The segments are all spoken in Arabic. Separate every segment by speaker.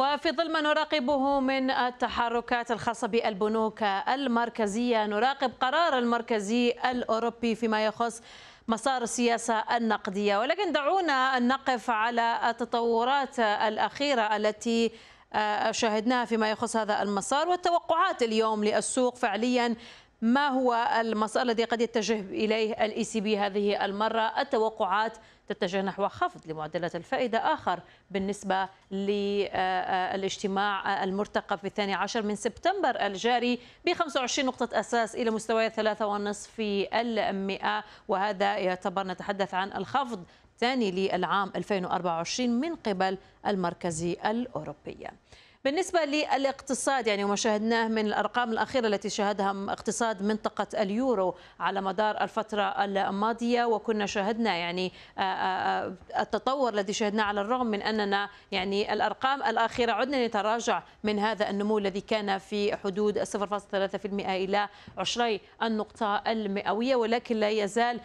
Speaker 1: وفي ظل ما نراقبه من التحركات الخاصة بالبنوك المركزية نراقب قرار المركزي الأوروبي فيما يخص مسار السياسة النقدية ولكن دعونا نقف على التطورات الأخيرة التي آه، شاهدناها فيما يخص هذا المسار والتوقعات اليوم للسوق فعليا ما هو المسار الذي قد يتجه إليه الاي سي e بي هذه المرة التوقعات تتجه نحو خفض لمعدلات الفائدة آخر بالنسبة للاجتماع المرتقب في الثاني عشر من سبتمبر الجاري ب 25 نقطة أساس إلى مستويات 3.5% وهذا يعتبر نتحدث عن الخفض الثاني للعام 2024 من قبل المركز الأوروبي بالنسبة للاقتصاد يعني وما شاهدناه من الأرقام الأخيرة التي شهدها اقتصاد منطقة اليورو على مدار الفترة الماضية وكنا شاهدنا يعني آه، آه، آه، التطور الذي شهدناه على الرغم من أننا يعني الأرقام الأخيرة عدنا نتراجع من هذا النمو الذي كان في حدود 0.3% إلى 20 النقطة المئوية ولكن لا يزال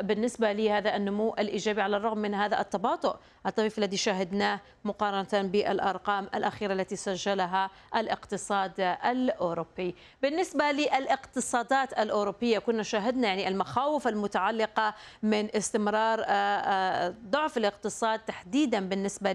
Speaker 1: بالنسبة لهذا النمو الإيجابي على الرغم من هذا التباطؤ الطريف الذي شاهدناه مقارنة بالأرقام الأخيرة التي التي سجلها الاقتصاد الأوروبي بالنسبة للاقتصادات الأوروبية كنا شاهدنا يعني المخاوف المتعلقة من استمرار آه، آه، ضعف الاقتصاد تحديدا بالنسبة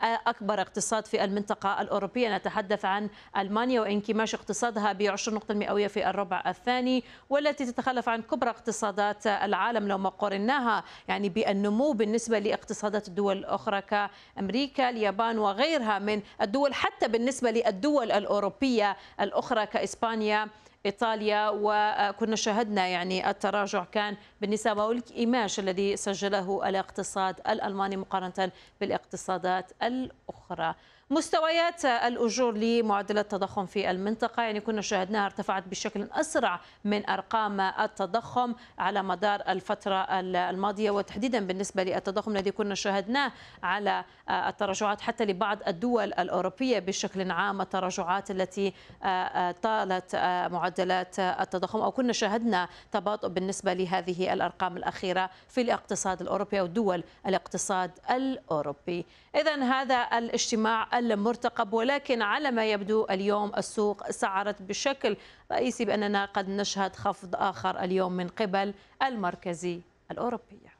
Speaker 1: لأكبر اقتصاد في المنطقة الأوروبية نتحدث عن ألمانيا وانكماش اقتصادها ب 20 نقطة مئوية في الربع الثاني والتي تتخلف عن كبرى اقتصادات العالم لو ما قارناها يعني بالنمو بالنسبة لاقتصادات الدول الأخرى كأمريكا اليابان وغيرها من الدول حتى حتى بالنسبة للدول الأوروبية الأخرى كإسبانيا ايطاليا وكنا شاهدنا يعني التراجع كان بالنسبه والاكماش الذي سجله الاقتصاد الالماني مقارنه بالاقتصادات الاخرى. مستويات الأجور لمعدل التضخم في المنطقة يعني كنا شاهدناها ارتفعت بشكل أسرع من أرقام التضخم على مدار الفترة الماضية وتحديدا بالنسبة للتضخم الذي كنا شاهدناه على التراجعات حتى لبعض الدول الأوروبية بشكل عام التراجعات التي طالت معدل معدلات التضخم أو كنا شاهدنا تباطؤ بالنسبة لهذه الأرقام الأخيرة في الاقتصاد الأوروبي أو دول الاقتصاد الأوروبي إذا هذا الاجتماع المرتقب ولكن على ما يبدو اليوم السوق سعرت بشكل رئيسي بأننا قد نشهد خفض آخر اليوم من قبل المركزي الأوروبي